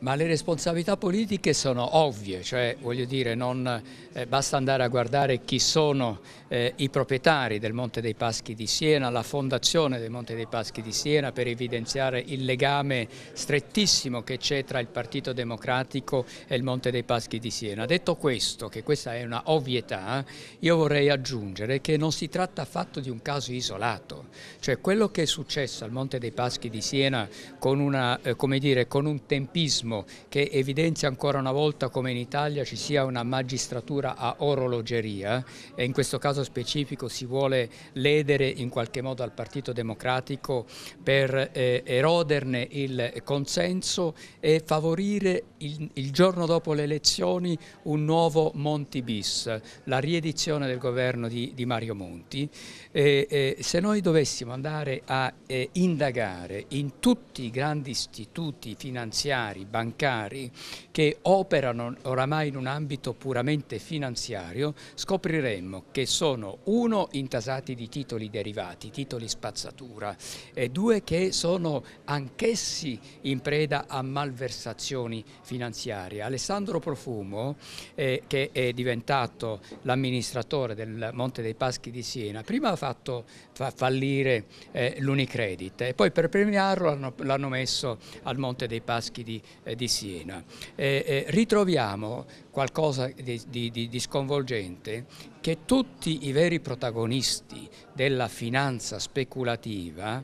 Ma le responsabilità politiche sono ovvie, cioè voglio dire, non, eh, basta andare a guardare chi sono eh, i proprietari del Monte dei Paschi di Siena, la fondazione del Monte dei Paschi di Siena per evidenziare il legame strettissimo che c'è tra il Partito Democratico e il Monte dei Paschi di Siena. Detto questo, che questa è una ovvietà, io vorrei aggiungere che non si tratta affatto di un caso isolato, cioè quello che è successo al Monte dei Paschi di Siena con, una, eh, dire, con un tempismo Primo che evidenzia ancora una volta come in Italia ci sia una magistratura a orologeria eh, e in questo caso specifico si vuole ledere in qualche modo al Partito Democratico per eh, eroderne il consenso e favorire il, il giorno dopo le elezioni un nuovo Monti bis, la riedizione del governo di, di Mario Monti. Eh, eh, se noi dovessimo andare a eh, indagare in tutti i grandi istituti finanziari, bancari che operano oramai in un ambito puramente finanziario, scopriremmo che sono uno intasati di titoli derivati, titoli spazzatura, e due che sono anch'essi in preda a malversazioni finanziarie. Alessandro Profumo, eh, che è diventato l'amministratore del Monte dei Paschi di Siena, prima ha fatto fa fallire eh, l'Unicredit e poi per premiarlo l'hanno messo al Monte dei Paschi di, eh, di Siena. Eh, eh, ritroviamo qualcosa di, di, di sconvolgente che tutti i veri protagonisti della finanza speculativa,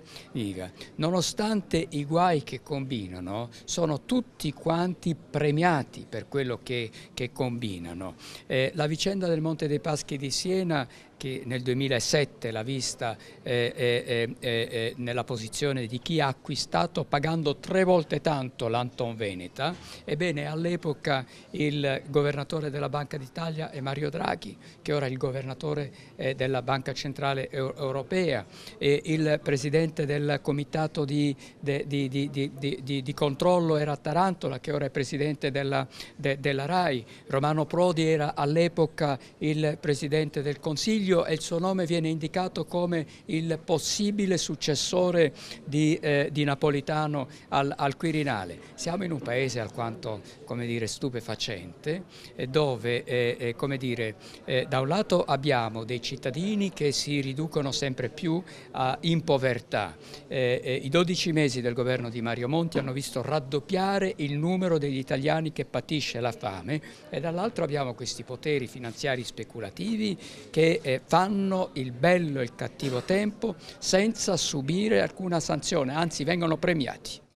nonostante i guai che combinano, sono tutti quanti premiati per quello che, che combinano. Eh, la vicenda del Monte dei Paschi di Siena che nel 2007 l'ha vista eh, eh, nella posizione di chi ha acquistato pagando tre volte tanto l'Anton Vega veneta, ebbene all'epoca il governatore della Banca d'Italia è Mario Draghi, che ora è il governatore eh, della Banca Centrale Europea, il presidente del comitato di, di, di, di controllo era Tarantola, che ora è presidente della, de, della RAI, Romano Prodi era all'epoca il presidente del Consiglio e il suo nome viene indicato come il possibile successore di, eh, Napolitano al, al Quirinale. Siamo in un un paese alquanto dire, stupefacente eh, dove eh, eh dire, eh, da un lato abbiamo dei cittadini che si riducono sempre più a, in povertà. Eh, eh I 12 mesi del governo di Mario Monti hanno visto raddoppiare il numero degli italiani che patisce la fame e dall'altro abbiamo questi poteri finanziari speculativi che fanno il bello e il cattivo tempo senza subire alcuna sanzione, anzi vengono premiati.